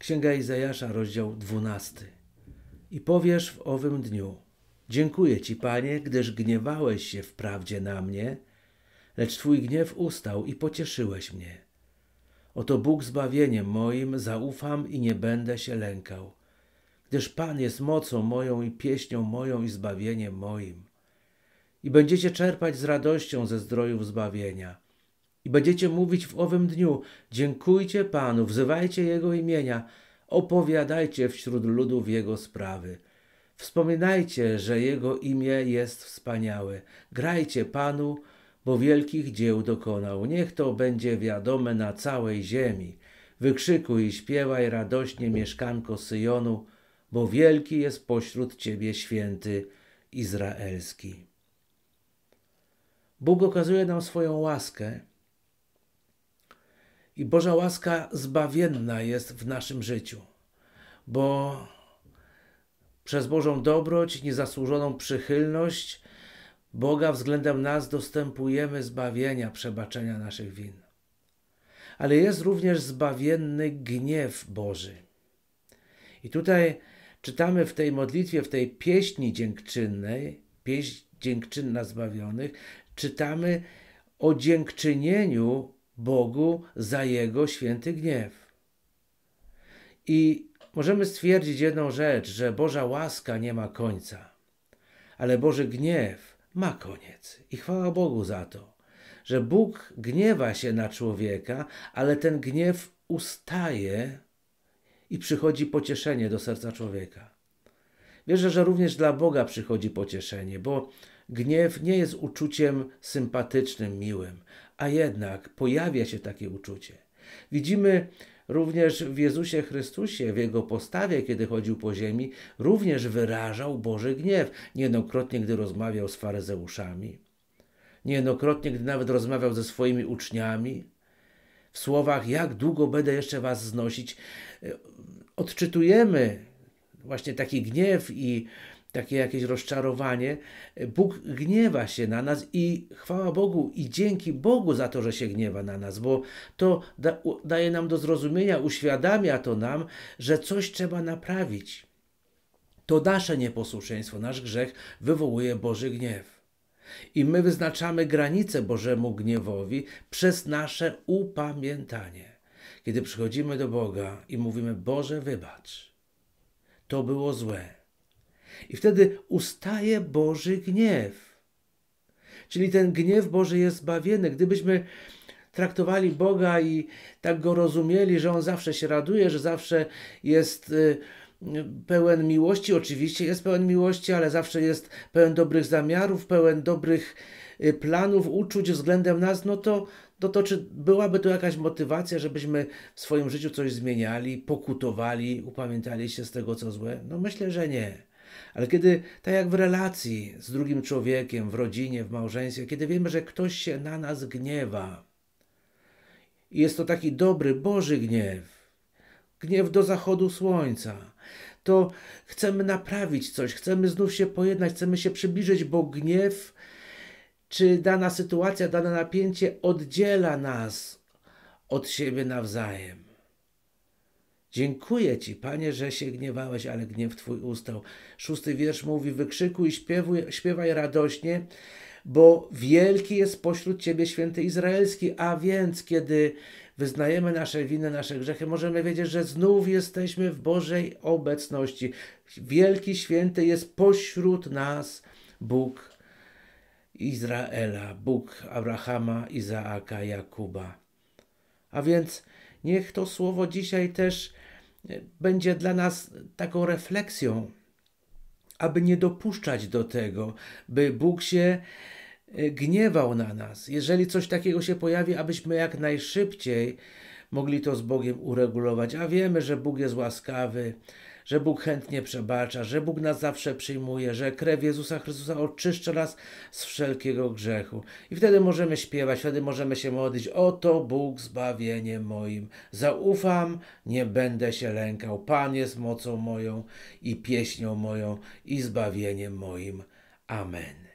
Księga Izajasza, rozdział 12. I powiesz w owym dniu: Dziękuję Ci, Panie, gdyż gniewałeś się wprawdzie na mnie, lecz Twój gniew ustał i pocieszyłeś mnie. Oto Bóg zbawieniem moim zaufam i nie będę się lękał, gdyż Pan jest mocą moją i pieśnią moją i zbawieniem moim. I będziecie czerpać z radością ze zdrojów zbawienia i będziecie mówić w owym dniu: Dziękujcie Panu, wzywajcie Jego imienia, opowiadajcie wśród ludów Jego sprawy. Wspominajcie, że Jego imię jest wspaniałe. Grajcie Panu, bo wielkich dzieł dokonał. Niech to będzie wiadome na całej ziemi. Wykrzykuj i śpiewaj radośnie mieszkanko Syjonu, bo wielki jest pośród Ciebie święty izraelski. Bóg okazuje nam swoją łaskę i Boża łaska zbawienna jest w naszym życiu, bo przez Bożą dobroć, niezasłużoną przychylność Boga względem nas dostępujemy zbawienia, przebaczenia naszych win. Ale jest również zbawienny gniew Boży. I tutaj czytamy w tej modlitwie, w tej pieśni dziękczynnej, pieśń dziękczynna zbawionych, czytamy o dziękczynieniu Bogu za jego święty gniew. I możemy stwierdzić jedną rzecz, że Boża łaska nie ma końca, ale Boży gniew ma koniec. I chwała Bogu za to, że Bóg gniewa się na człowieka, ale ten gniew ustaje i przychodzi pocieszenie do serca człowieka. Wierzę, że również dla Boga przychodzi pocieszenie, bo gniew nie jest uczuciem sympatycznym, miłym, a jednak pojawia się takie uczucie. Widzimy również w Jezusie Chrystusie, w Jego postawie, kiedy chodził po ziemi, również wyrażał Boży gniew, niejednokrotnie gdy rozmawiał z faryzeuszami, niejednokrotnie gdy nawet rozmawiał ze swoimi uczniami. W słowach, jak długo będę jeszcze was znosić, e, odczytujemy właśnie taki gniew i takie jakieś rozczarowanie, Bóg gniewa się na nas i chwała Bogu i dzięki Bogu za to, że się gniewa na nas, bo to da, daje nam do zrozumienia, uświadamia to nam, że coś trzeba naprawić. To nasze nieposłuszeństwo, nasz grzech wywołuje Boży gniew. I my wyznaczamy granice Bożemu gniewowi przez nasze upamiętanie. Kiedy przychodzimy do Boga i mówimy: Boże, wybacz to było złe. I wtedy ustaje Boży gniew. Czyli ten gniew Boży jest zbawienny. Gdybyśmy traktowali Boga i tak go rozumieli, że on zawsze się raduje, że zawsze jest y, y, pełen miłości, oczywiście jest pełen miłości, ale zawsze jest pełen dobrych zamiarów, pełen dobrych y, planów, uczuć względem nas, no to, no to czy byłaby tu jakaś motywacja, żebyśmy w swoim życiu coś zmieniali, pokutowali, upamiętali się z tego, co złe? No myślę, że nie. Ale kiedy, tak jak w relacji z drugim człowiekiem, w rodzinie, w małżeństwie, kiedy wiemy, że ktoś się na nas gniewa, i jest to taki dobry, Boży gniew, gniew do zachodu słońca, to chcemy naprawić coś, chcemy znów się pojednać, chcemy się przybliżyć, bo gniew czy dana sytuacja, dane napięcie oddziela nas od siebie nawzajem. Dziękuję Ci, Panie, że się gniewałeś, ale gniew Twój ustał. Szósty wiersz mówi, wykrzykuj, śpiewuj, śpiewaj radośnie, bo wielki jest pośród Ciebie święty Izraelski, a więc kiedy wyznajemy nasze winy, nasze grzechy, możemy wiedzieć, że znów jesteśmy w Bożej obecności. Wielki, święty jest pośród nas Bóg Izraela, Bóg Abrahama, Izaaka, Jakuba. A więc niech to słowo dzisiaj też e, będzie dla nas taką refleksją, aby nie dopuszczać do tego, by Bóg się e, gniewał na nas. Jeżeli coś takiego się pojawi, abyśmy jak najszybciej mogli to z Bogiem uregulować. A wiemy, że Bóg jest łaskawy, że Bóg chętnie przebacza, że Bóg nas zawsze przyjmuje, że krew Jezusa Chrystusa oczyszcza nas z wszelkiego grzechu. I wtedy możemy śpiewać, wtedy możemy się modlić. Oto Bóg zbawienie moim. Zaufam, nie będę się lękał. Pan jest mocą moją i pieśnią moją i zbawieniem moim. Amen.